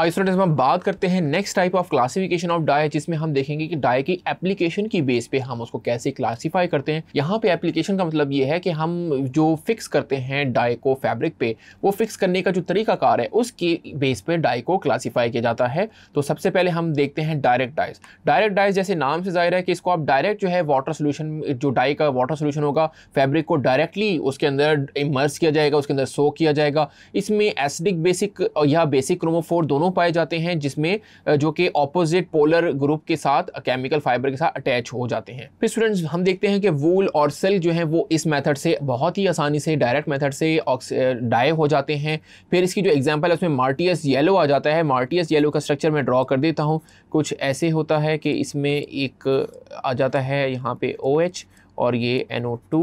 आई में हम बात करते हैं next type of classification of dye जिसमें हम देखेंगे कि डाई की एप्लीकेशन की बेस पे हम उसको कैसे क्लासीफाई करते हैं यहाँ पे एप्लीकेशन का मतलब ये है कि हम जो फिक्स करते हैं डाई को फैब्रिक पे वो फिक्स करने का जो तरीकाकार है उसकी बेस पे डाई को क्लासीफाई किया जाता है तो सबसे पहले हम देखते हैं डायरेक्ट डाइज डायरेक्ट डाइज जैसे नाम से जाहिर है कि इसको आप डायरेक्ट जो है वाटर सोल्यूशन जो डाई का वाटर सोल्यूशन होगा फैब्रिक को डायरेक्टली उसके अंदर इमर्स किया जाएगा उसके अंदर सो किया जाएगा इसमें एसिडिक बेसिक या बेसिक क्रोमोफोर दोनों परमाणु पाए जाते हैं जिसमें जो कि ऑपोजिट पोलर ग्रुप के साथ केमिकल फाइबर के साथ अटैच हो जाते हैं फिर स्टूडेंट्स हम देखते हैं कि वूल और सिल्क जो है वो इस मेथड से बहुत ही आसानी से डायरेक्ट मेथड से डाई हो जाते हैं फिर इसकी जो एग्जाम्पल है उसमें मार्टियस येलो आ जाता है मार्टियस येलो का स्ट्रक्चर मैं ड्रॉ कर देता हूँ कुछ ऐसे होता है कि इसमें एक आ जाता है यहाँ पे ओ OH और ये NO2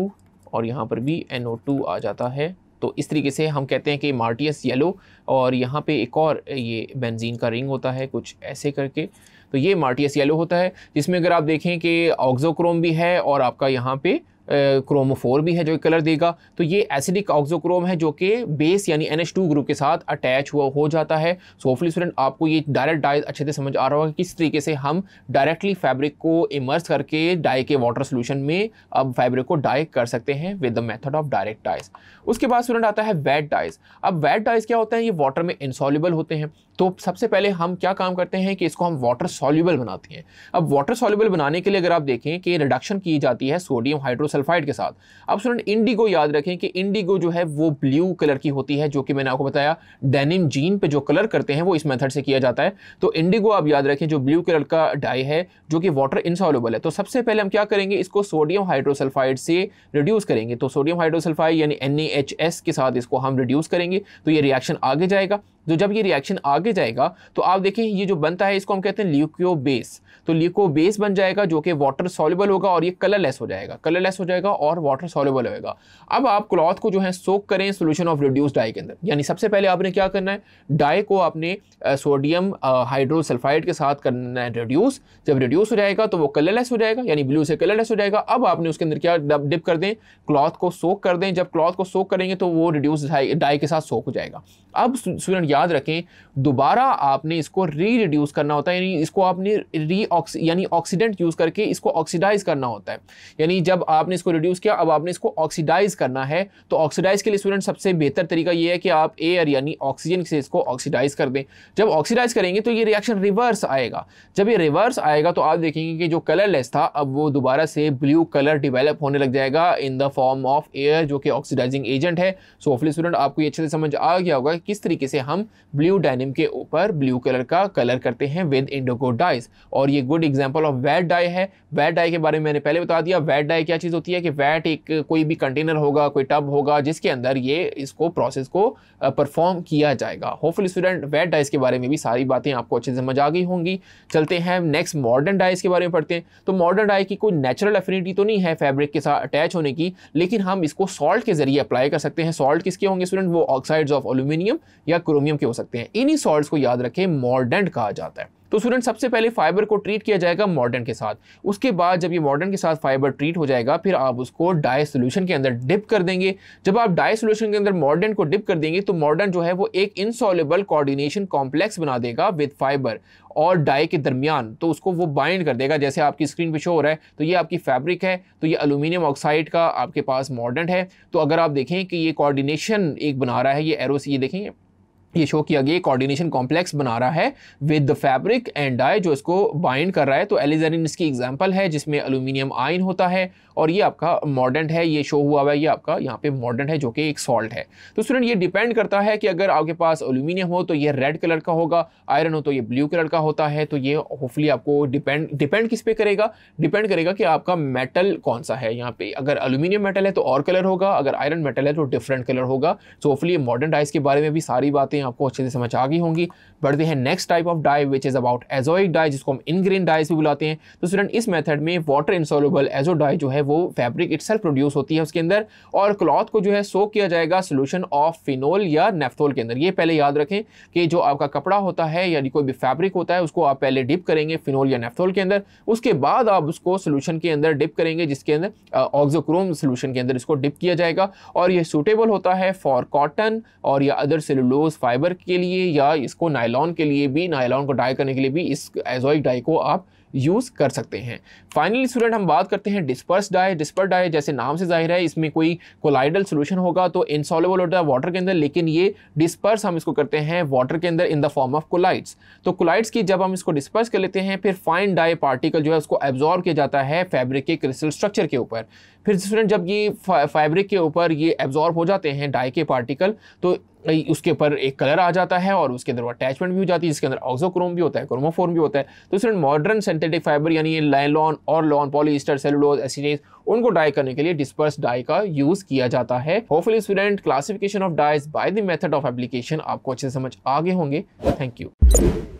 और यहाँ पर भी NO2 आ जाता है तो इस तरीके से हम कहते हैं कि मार्टियस येलो और यहाँ पे एक और ये बेंजीन का रिंग होता है कुछ ऐसे करके तो ये मार्टियस येलो होता है जिसमें अगर आप देखें कि ऑक्जोक्रोम भी है और आपका यहाँ पे क्रोमोफोर भी है जो कलर देगा तो ये एसिडिक ऑक्जोक्रोम है जो कि बेस यानी एन ग्रुप के साथ अटैच हुआ हो जाता है सो होपफुली स्टूडेंट आपको ये डायरेक्ट डाई अच्छे से समझ आ रहा होगा किस तरीके से हम डायरेक्टली फैब्रिक को इमर्स करके डाई के वाटर सोल्यूशन में अब फैब्रिक को डाई कर सकते हैं with the method of direct dyes उसके बाद स्टूडेंट आता है वेट डाइज अब वेट डाइज क्या होते हैं ये वाटर में इंसॉल्यूबल होते हैं तो सबसे पहले हम क्या काम करते हैं कि इसको हम वाटर सॉल्यूबल बनाते हैं अब वाटर सॉल्यूबल बनाने के लिए अगर आप देखें कि रिडक्शन की जाती है सोडियम हाइड्रोस सल्फाइड के साथ अब स्टूडेंट इंडिगो याद रखें कि इंडिगो जो है वो ब्लू कलर की होती है जो कि मैंने आपको बताया डेनिम जीन पे जो कलर करते हैं वो इस मेथड से किया जाता है तो इंडिगो आप याद रखें जो ब्लू कलर का डाई है जो कि वाटर इंसॉलेबल है तो सबसे पहले हम क्या करेंगे इसको सोडियम हाइड्रोसल्फाइड से रिड्यूस करेंगे तो सोडियम हाइड्रोसल्फाइड यानी एन के साथ इसको हम रिड्यूस करेंगे तो ये रिएक्शन आगे जाएगा तो जब ये रिएक्शन आगे जाएगा तो आप देखें ये जो बनता है इसको हम कहते हैं ल्यूको बेस तो ल्यूको बेस बन जाएगा जो कि वाटर सॉल्युबल होगा और ये कलरलेस हो जाएगा कलरलेस हो जाएगा और वाटर सॉल्युबल होएगा अब आप क्लॉथ को जो है सोक करें सोल्यूशन ऑफ रिड्यूस डाई के अंदर यानी सबसे पहले आपने क्या करना है डाई को आपने सोडियम हाइड्रोसल्फाइड के साथ करना है रिड्यूस जब रिड्यूस हो जाएगा तो वो कलरलेस हो जाएगा यानी ब्लू से कलरलेस हो जाएगा अब आपने उसके अंदर क्या डिप कर दें क्लॉथ को सोक कर दें जब क्लॉथ को सोक करेंगे तो वो रिड्यूस डाई के साथ सोक हो जाएगा अब स्टूडेंट याद रखें दोबारा आपने इसको री रिड्यूस करना होता है यानी इसको आपने री यानी ऑक्सीडेंट यूज़ करके इसको ऑक्सीडाइज करना होता है यानी जब आपने इसको रिड्यूस किया अब आपने इसको ऑक्सीडाइज करना है तो ऑक्सीडाइज के लिए स्टूडेंट सबसे बेहतर तरीका ये है कि आप एयर यानी ऑक्सीजन से इसको ऑक्सीडाइज कर दें जब ऑक्सीडाइज करेंगे तो ये रिएक्शन रिवर्स आएगा जब ये रिवर्स आएगा तो आप देखेंगे कि जो कलरलेस था अब वो दोबारा से ब्लू कलर डिवेलप होने लग जाएगा in the form of air जो कि ऑक्सीडाइजिंग एजेंट है सो ऑफली स्टूडेंट आपको ये अच्छे से समझ आ गया होगा कि किस तरीके से हम ब्लू डाइनिम के ऊपर ब्लू कलर का कलर करते हैं विद इंडोको डाइज और ये good example of vat dye है वैट डाई के बारे में मैंने पहले बता दिया वैट डाई क्या चीज़ होती है कि वैट एक कोई भी कंटेनर होगा कोई टब होगा जिसके अंदर ये इसको प्रोसेस को परफॉर्म किया जाएगा होपफुल स्टूडेंट वैट डाइज के बारे में भी सारी बातें आपको अच्छे से समझ आ गई होंगी चलते हैं नेक्स्ट मॉडर्न डाइज के बारे में पढ़ते हैं तो मॉडर्न डाई की कोई नेचुरल एफिनिटी तो नहीं है फैब्रिक के साथ अटैच होने की लेकिन हम इसको सॉल्ट के जरिए अप्लाई कर सकते हैं सॉल्ट किसके होंगे स्टूडेंट वो ऑक्साइड्स ऑफ एल्यूमिनियम या क्रोमियम क्रोमियम के हो सकते हैं इन्हीं सॉल्ट को याद रखें मॉर्डेंट कहा जाता है तो स्टूडेंट सबसे पहले फाइबर को ट्रीट किया जाएगा मॉडर्न के साथ उसके बाद जब ये मॉडर्न के साथ फाइबर ट्रीट हो जाएगा फिर आप उसको डाई सोल्यूशन के अंदर डिप कर देंगे जब आप डाई सोल्यूशन के अंदर मॉडर्न को डिप कर देंगे तो मॉडर्न जो है वो एक इनसॉलेबल कोऑर्डिनेशन कॉम्प्लेक्स बना देगा विद फाइबर और डाई के दरमियान तो उसको वो बाइंड कर देगा जैसे आपकी स्क्रीन पर शो हो रहा है तो ये आपकी फैब्रिक है तो ये अलूमिनियम ऑक्साइड का आपके पास मॉडर्न है तो अगर आप देखें कि ये कॉर्डिनेशन एक बना रहा है ये एरो से ये देखेंगे ये शो किया गया कोऑर्डिनेशन कॉम्प्लेक्स बना रहा है with the fabric and dye जो इसको बाइंड कर रहा है तो एलिजेरिन इसकी एग्जांपल है जिसमें एल्यूमिनियम आयन होता है और ये आपका मॉडर्न है ये शो हुआ हुआ है ये आपका यहाँ पे मॉडर्न है जो कि एक सॉल्ट है तो स्टूडेंट ये डिपेंड करता है कि अगर आपके पास अलूमिनियम हो तो ये रेड कलर का होगा आयरन हो तो ये ब्लू कलर का होता है तो ये होपफुली आपको डिपेंड डिपेंड किस पे करेगा डिपेंड करेगा कि आपका मेटल कौन सा है यहाँ पे अगर अलूमिनियम मेटल है तो और कलर होगा अगर आयरन मेटल है तो डिफरेंट कलर होगा तो होपफुली मॉडर्न डाइस के बारे में भी सारी बातें आपको अच्छे से समझ आ गई होंगी बढ़ते हैं next type of dye which is about azoic dye जिसको हम इनग्रीन डाइज भी बुलाते हैं तो स्टूडेंट इस मेथड में वाटर इंसोलेबल एजो डाई जो है वो फैब्रिक इट प्रोड्यूस होती है उसके अंदर और क्लॉथ को जो है सो किया जाएगा सोल्यूशन ऑफ फिनोल या नेफ्थोल के अंदर ये पहले याद रखें कि जो आपका कपड़ा होता है यानी कोई भी फैब्रिक होता है उसको आप पहले डिप करेंगे फिनोल या नेफ्थोल के अंदर उसके बाद आप उसको सोल्यूशन के अंदर डिप करेंगे जिसके अंदर ऑक्जोक्रोम सोल्यूशन के अंदर इसको डिप किया जाएगा और ये सूटेबल होता है फॉर कॉटन और या अदर सेलुलोज फाइबर के लिए या इसको नायलॉन के लिए भी नायलॉन को डाई करने के लिए भी इस एजोइक डाई को आप यूज़ कर सकते हैं फाइनली स्टूडेंट हम बात करते हैं डिस्पर्स डाई डिस्पर्स डाई जैसे नाम से जाहिर है इसमें कोई कोलाइडल सोल्यूशन होगा तो इंसॉलेबल होता है वाटर के अंदर लेकिन ये डिस्पर्स हम इसको करते हैं वाटर के अंदर in the form of colloids तो कोलाइड्स की जब हम इसको डिस्पर्स कर लेते हैं फिर फाइन डाई पार्टिकल जो है उसको एब्जॉर्व किया जाता है फैब्रिक के क्रिस्टल स्ट्रक्चर के ऊपर फिर स्टूडेंट जब ये फैब्रिक के ऊपर ये एब्जॉर्व हो जाते हैं डाई के पार्टिकल तो उसके ऊपर एक कलर आ जाता है और उसके अंदर वो अटैचमेंट भी हो जाती है जिसके अंदर ऑक्सोक्रोम भी होता है क्रोमोफोर भी होता है तो सिर्फ मॉडर्न सिंथेटिक फाइबर यानी ये लाइलॉन और लॉन पॉलीस्टर सेलुलोज एसिडेज उनको डाई करने के लिए डिस्पर्स डाई का यूज किया जाता है hopefully student classification of dyes by the method of application आपको अच्छे से समझ आगे होंगे थैंक यू